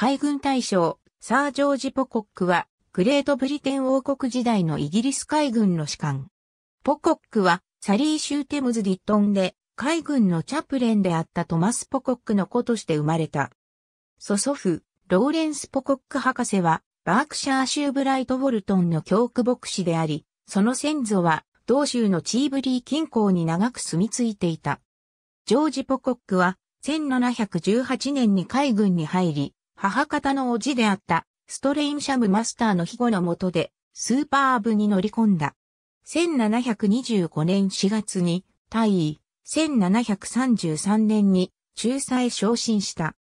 海軍大将、サー・ジョージ・ポコックは、グレートブリテン王国時代のイギリス海軍の士官。ポコックは、サリーシュー・テムズ・ディットンで、海軍のチャプレンであったトマス・ポコックの子として生まれた。祖祖父、ローレンス・ポコック博士は、バークシャー州ブライト・ウォルトンの教区牧師であり、その先祖は、同州のチーブリー近郊に長く住み着いていた。ジョージ・ポコックは、1718年に海軍に入り、母方の叔父であったストレインシャムマスターの庇護のもとでスーパーブに乗り込んだ。1725年4月に退位、1733年に仲裁昇進した。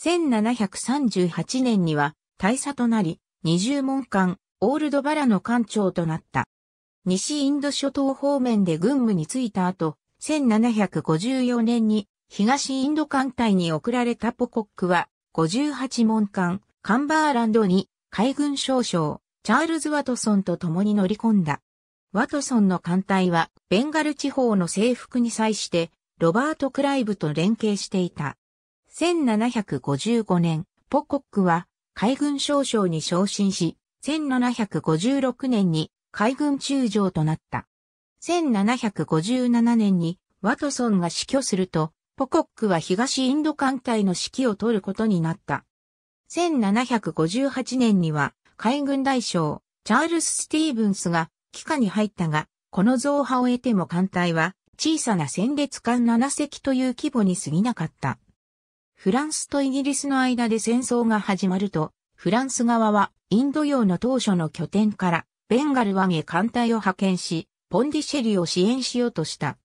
1738年には大佐となり、二重門艦、オールドバラの艦長となった。西インド諸島方面で軍務に就いた後、1754年に東インド艦隊に送られたポコックは、58門艦、カンバーランドに海軍少将、チャールズ・ワトソンと共に乗り込んだ。ワトソンの艦隊は、ベンガル地方の征服に際して、ロバート・クライブと連携していた。1755年、ポコックは、海軍少将に昇進し、1756年に海軍中将となった。1757年にワトソンが死去すると、ポコックは東インド艦隊の指揮を取ることになった。1758年には海軍大将、チャールス・スティーブンスが帰下に入ったが、この増派を得ても艦隊は小さな戦列艦7隻という規模に過ぎなかった。フランスとイギリスの間で戦争が始まると、フランス側はインド洋の当初の拠点からベンガル湾へ艦隊を派遣し、ポンディシェリを支援しようとした。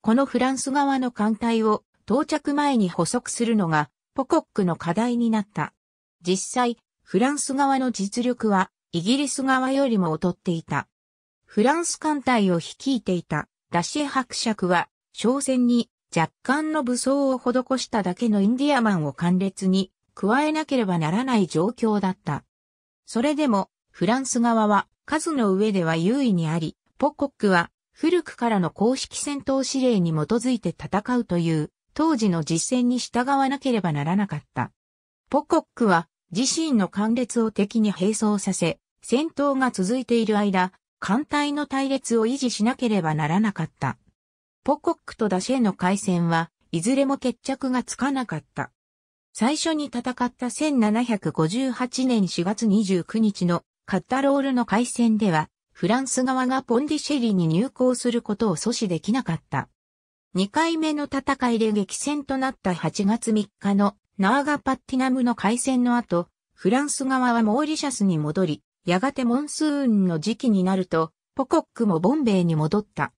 このフランス側の艦隊を到着前に補足するのがポコックの課題になった。実際、フランス側の実力はイギリス側よりも劣っていた。フランス艦隊を率いていたダシェ伯爵は商船に若干の武装を施しただけのインディアマンを艦列に加えなければならない状況だった。それでもフランス側は数の上では優位にあり、ポコックは古くからの公式戦闘指令に基づいて戦うという当時の実践に従わなければならなかった。ポコックは自身の艦列を敵に並走させ、戦闘が続いている間、艦隊の隊列を維持しなければならなかった。ポコックとダシェの海戦は、いずれも決着がつかなかった。最初に戦った1758年4月29日のカッタロールの海戦では、フランス側がポンディシェリに入港することを阻止できなかった。2回目の戦いで激戦となった8月3日のナーガパッティナムの海戦の後、フランス側はモーリシャスに戻り、やがてモンスーンの時期になると、ポコックもボンベイに戻った。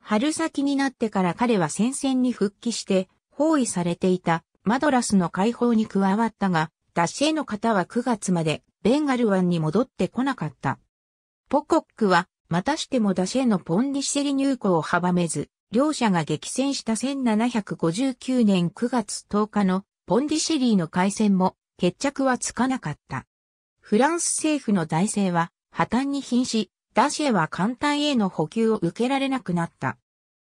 春先になってから彼は戦線に復帰して、包囲されていたマドラスの解放に加わったが、ダシエの方は9月までベンガル湾に戻ってこなかった。ポコックは、またしてもダシエのポンディシェリ入港を阻めず、両者が激戦した1759年9月10日のポンディシェリーの海戦も決着はつかなかった。フランス政府の財政は破綻に瀕し、ダシェは艦隊への補給を受けられなくなった。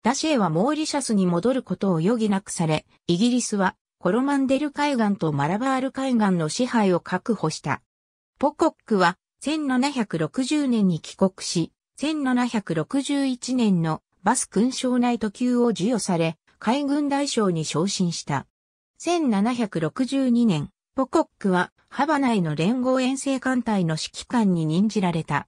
ダシェはモーリシャスに戻ることを余儀なくされ、イギリスはコロマンデル海岸とマラバール海岸の支配を確保した。ポコックは1760年に帰国し、1761年のバス勲章ナイト級を授与され、海軍大将に昇進した。1762年、ポコックはハバナイの連合遠征艦隊の指揮官に任じられた。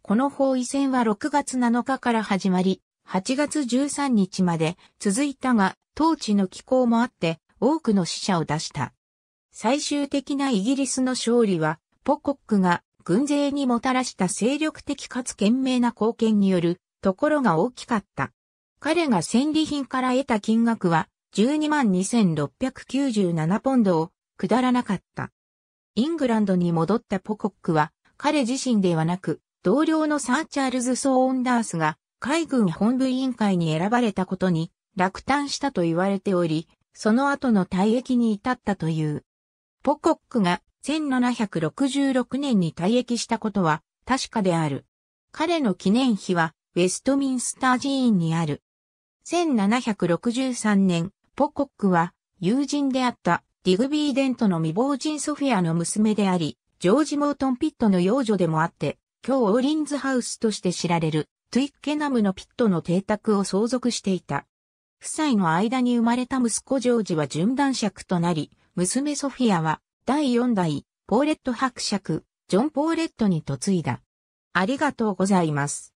この包囲戦は6月7日から始まり、8月13日まで続いたが、当地の気候もあって多くの死者を出した。最終的なイギリスの勝利は、ポコックが軍勢にもたらした勢力的かつ懸命な貢献によるところが大きかった。彼が戦利品から得た金額は122,697ポンドを下らなかった。イングランドに戻ったポコックは彼自身ではなく同僚のサーチャールズ・ソーンダースが海軍本部委員会に選ばれたことに落胆したと言われており、その後の退役に至ったという。ポコックが1766年に退役したことは確かである。彼の記念碑はウェストミンスター寺院にある。1763年、ポコックは友人であったディグビー・デントの未亡人ソフィアの娘であり、ジョージ・モートン・ピットの養女でもあって、今日オーリンズハウスとして知られるトゥイッケナムのピットの邸宅を相続していた。夫妻の間に生まれた息子ジョージは順男爵となり、娘ソフィアは第4代ポーレット伯爵、ジョン・ポーレットに嫁いだ。ありがとうございます。